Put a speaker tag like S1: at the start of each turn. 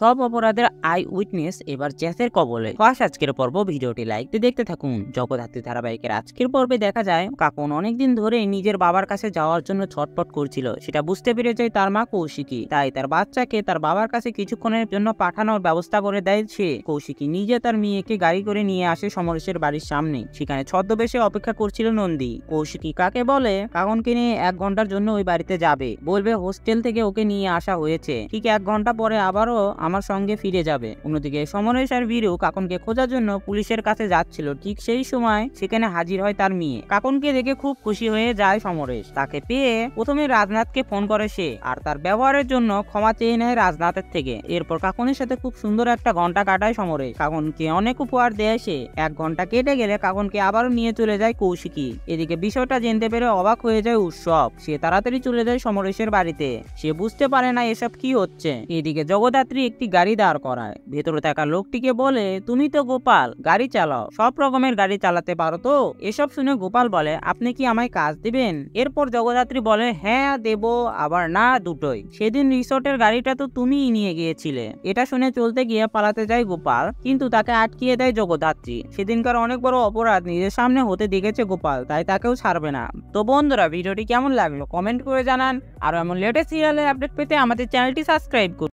S1: সব অপরাধের I witness এবার চেসের কবলে ফার্স্ট আজকের পর্ব ভিডিওটি লাইক দেখতে থাকুন জগধাত্রী ধারাবাহিকের আজকের পর্বে দেখা যায় কাকুন অনেকদিন ধরে নিজের বাবার কাছে যাওয়ার জন্য ছটপট করছিল সেটা বুঝতে পেরে যায় তার মা কৌশিকী তাই তার বাচ্চাকে তার বাবার কাছে কিছুক্ষণের জন্য পাঠানোর ব্যবস্থা করে দেয় সে কৌশিকী নিজে তার মেয়েকে গাড়ি করে নিয়ে আসে সমরেশের বাড়ির সামনে সেখানে ছদ্মবেশে অপেক্ষা করছিল নন্দী কৌশিকী কাকে বলে কাকুনকে নিয়ে এক ঘন্টার জন্য ওই বাড়িতে যাবে বলবে হোস্টেল থেকে ওকে নিয়ে আসা হয়েছে ঠিক এক ঘন্টা পরে আবারও আমার সঙ্গে ফিরে যাবে অন্যদিকে সমরেশ আর বীরু কাকনকে খোঁজার জন্য পুলিশের কাছে যাচ্ছিল ঠিক সেই সময় সেখানে হাজির হয় তার মেয়ে কাকনকে দেখে খুব খুশি হয়ে যায় সমরেশ তাকে পেয়ে প্রথমে রাজনাথকে ফোন করে সে আর তার ব্যবহারের জন্য ক্ষমা চেয়ে নেয় রাজনাথের থেকে এরপর কাকনের সাথে খুব সুন্দর একটা ঘন্টা কাটায় সমরেশ কাকনকে অনেক উপহার দেয় সে এক ঘন্টা কেটে গেলে কাকনকে আবারও নিয়ে চলে যায় কৌশিকী এদিকে বিষয়টা জানতে পেরে অবাক হয়ে যায় উৎসব সে তাড়াতাড়ি চলে যায় সমরেশের বাড়িতে সে বুঝতে পারে না এসব কি হচ্ছে এদিকে জগদাত্রী একটি গাড়ি দাঁড় করায় ভেতরে থাকা লোকটিকে বলে তুমি তো গোপাল গাড়ি চালাও সব রকমের গাড়ি চালাতে পারো তো এসব শুনে গোপাল বলে আপনি কি আমায় কাজ দিবেন এরপর জগদ্ধাত্রী বলে হ্যাঁ দেব আবার না দুটোই সেদিন রিসোর্টের গাড়িটা তো তুমি নিয়ে গিয়েছিলে এটা শুনে চলতে গিয়ে পালাতে যায় গোপাল কিন্তু তাকে আটকিয়ে দেয় জগদ্ধাত্রী সেদিনকার অনেক বড় অপরাধ নিজের সামনে হতে দেখেছে গোপাল তাই তাকেও ছাড়বে না তো বন্ধুরা ভিডিওটি কেমন লাগলো কমেন্ট করে জানান আর এমন লেটেস্ট সিরিয়ালের আপডেট পেতে আমাদের চ্যানেলটি সাবস্ক্রাইব করুন